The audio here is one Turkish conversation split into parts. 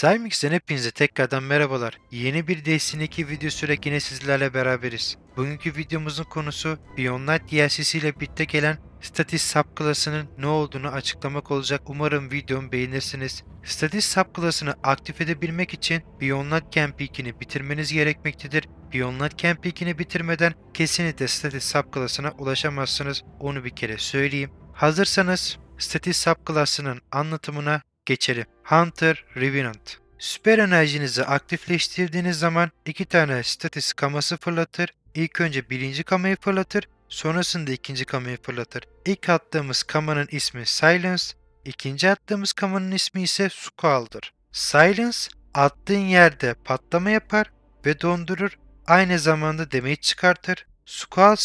Cymix'den hepinize tekrardan merhabalar. Yeni bir Destiny video sürek sizlerle beraberiz. Bugünkü videomuzun konusu Beyond Light DLC'si ile birlikte gelen Statis subclass'ının ne olduğunu açıklamak olacak. Umarım videomu beğenirsiniz. Statis subclass'ını aktif edebilmek için Beyond Light Camp 2'ni bitirmeniz gerekmektedir. Beyond Light Camp 2'ni bitirmeden kesinlikle Statis subclass'ına ulaşamazsınız. Onu bir kere söyleyeyim. Hazırsanız Statis subclass'ının anlatımına geçelim. Hunter Revenant Süper enerjinizi aktifleştirdiğiniz zaman iki tane statis kaması fırlatır. İlk önce birinci kamayı fırlatır, sonrasında ikinci kamayı fırlatır. İlk attığımız kamanın ismi Silence, ikinci attığımız kamanın ismi ise Squall'dır. Silence, attığın yerde patlama yapar ve dondurur, aynı zamanda damage çıkartır. Squall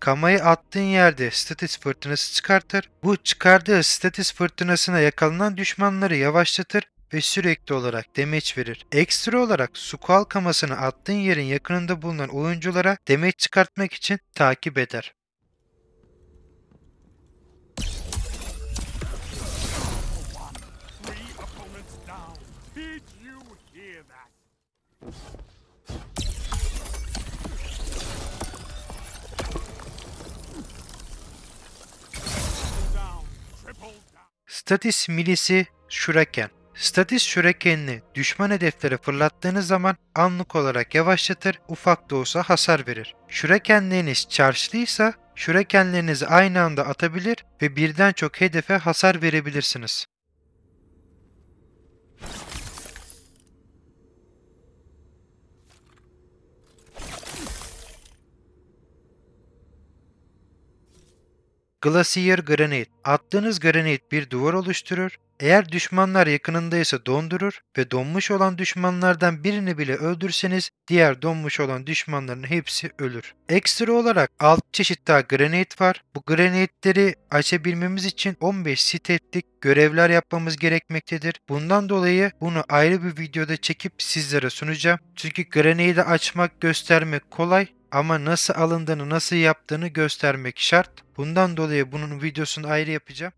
Kamayı attığın yerde statis fırtınası çıkartır. Bu çıkardığı statis fırtınasına yakalanan düşmanları yavaşlatır ve sürekli olarak damage verir. Ekstra olarak skull kamasını attığın yerin yakınında bulunan oyunculara damage çıkartmak için takip eder. Three opponents down. Did you hear that? Statis milisi şüreken. Statis şürekenini düşman hedeflere fırlattığınız zaman anlık olarak yavaşlatır, ufak da olsa hasar verir. Şurekenleriniz çarşılıysa, şürekenlerinizi aynı anda atabilir ve birden çok hedefe hasar verebilirsiniz. Glacier Granite. Attığınız granit bir duvar oluşturur. Eğer düşmanlar yakınındaysa dondurur ve donmuş olan düşmanlardan birini bile öldürseniz diğer donmuş olan düşmanların hepsi ölür. Ekstra olarak 6 çeşit daha granit var. Bu granitleri açabilmemiz için 15 steplik görevler yapmamız gerekmektedir. Bundan dolayı bunu ayrı bir videoda çekip sizlere sunacağım. Çünkü graniti açmak göstermek kolay ama nasıl alındığını, nasıl yaptığını göstermek şart. Bundan dolayı bunun videosunu ayrı yapacağım.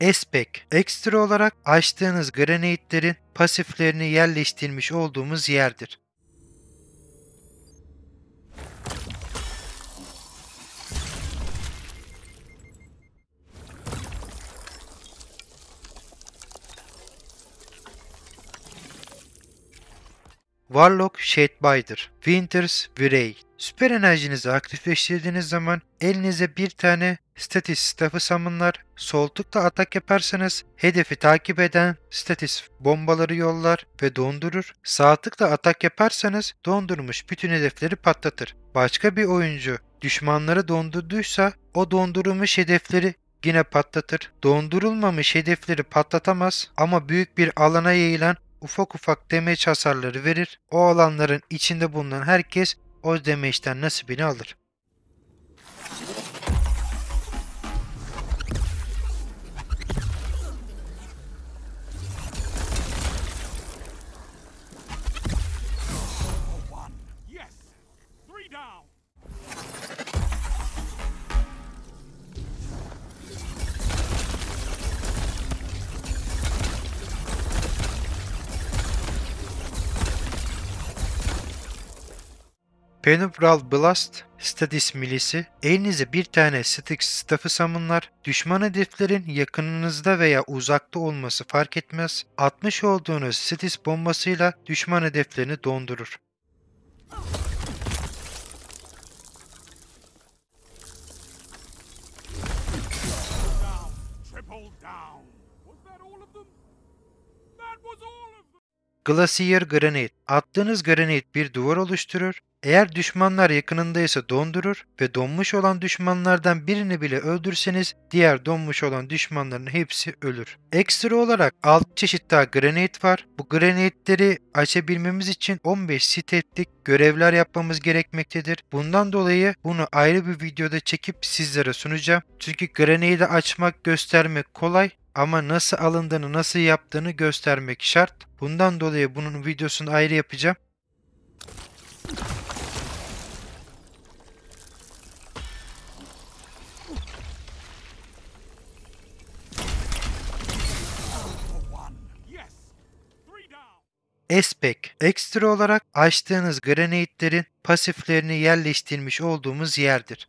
Espek, ekstra olarak açtığınız granitlerin pasiflerini yerleştirmiş olduğumuz yerdir. Warlock Shadebinder, Winters Virey. Süper enerjinizi aktifleştirdiğiniz zaman elinize bir tane Statis Staff'ı samınlar, sol tıkla atak yaparsanız hedefi takip eden Statis bombaları yollar ve dondurur, sağ tıkla atak yaparsanız dondurmuş bütün hedefleri patlatır. Başka bir oyuncu düşmanları dondurduysa o dondurulmuş hedefleri yine patlatır. Dondurulmamış hedefleri patlatamaz ama büyük bir alana yayılan ufak ufak demeç hasarları verir. O alanların içinde bulunan herkes o demeçten nasibini alır. Penumbral Blast Stadis milisi, elinize bir tane Styx staffı samınlar, düşman hedeflerin yakınınızda veya uzakta olması fark etmez, atmış olduğunuz Styx bombasıyla düşman hedeflerini dondurur. Triple down. Was that all of them? That was all. Glacier Granite. Attığınız granit bir duvar oluşturur. Eğer düşmanlar yakınındaysa dondurur ve donmuş olan düşmanlardan birini bile öldürseniz diğer donmuş olan düşmanların hepsi ölür. Ekstra olarak 6 çeşit daha granit var. Bu granitleri açabilmemiz için 15 stetlik görevler yapmamız gerekmektedir. Bundan dolayı bunu ayrı bir videoda çekip sizlere sunacağım. Çünkü graniti açmak göstermek kolay ama nasıl alındığını, nasıl yaptığını göstermek şart. Bundan dolayı bunun videosunu ayrı yapacağım. Espek. ekstra olarak açtığınız granitlerin pasiflerini yerleştirmiş olduğumuz yerdir.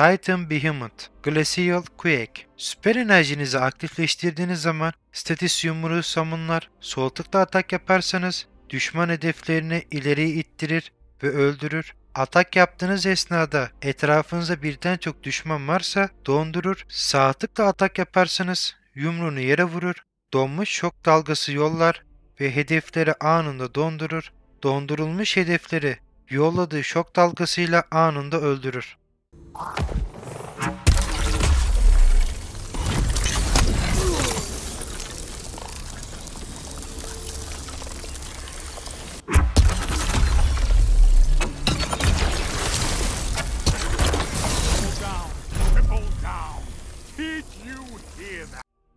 Titan Behemoth, Glacial Quake. Süper enerjinizi aktifleştirdiğiniz zaman statis yumruğu samınlar sol tıkla atak yaparsanız düşman hedeflerini ileri ittirir ve öldürür. Atak yaptığınız esnada etrafınıza birden çok düşman varsa dondurur, sağ tıkla atak yaparsanız yumruğunu yere vurur, donmuş şok dalgası yollar ve hedefleri anında dondurur, dondurulmuş hedefleri yolladığı şok dalgasıyla anında öldürür.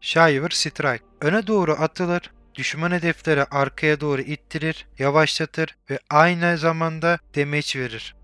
Shiver Strike. Öne doğru atılır, düşman hedefleri arkaya doğru ittirir, yavaşlatır ve aynı zamanda damage verir.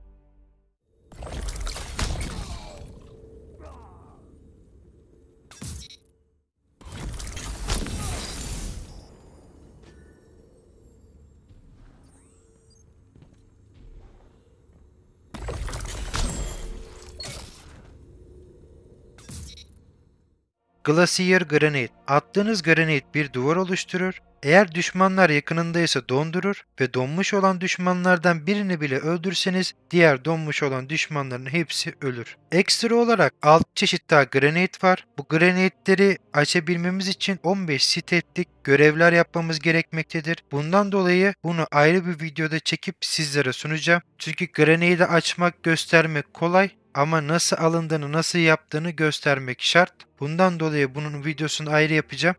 Glacier Granite. Attığınız granit bir duvar oluşturur. Eğer düşmanlar yakınındaysa dondurur ve donmuş olan düşmanlardan birini bile öldürseniz diğer donmuş olan düşmanların hepsi ölür. Ekstra olarak 6 çeşit daha granit var. Bu granitleri açabilmemiz için 15 steplik görevler yapmamız gerekmektedir. Bundan dolayı bunu ayrı bir videoda çekip sizlere sunacağım. Çünkü graniti açmak göstermek kolay ama nasıl alındığını, nasıl yaptığını göstermek şart. Bundan dolayı bunun videosunu ayrı yapacağım.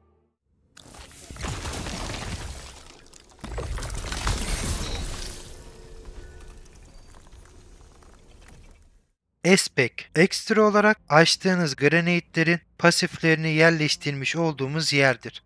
Espek. ekstra olarak açtığınız granitlerin pasiflerini yerleştirmiş olduğumuz yerdir.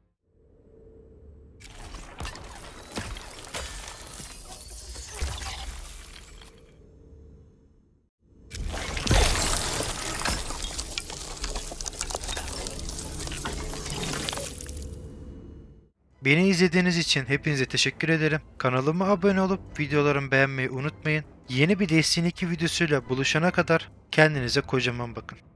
Beni izlediğiniz için hepinize teşekkür ederim. Kanalıma abone olup videolarımı beğenmeyi unutmayın. Yeni bir Destiny 2 videosuyla buluşana kadar kendinize kocaman bakın.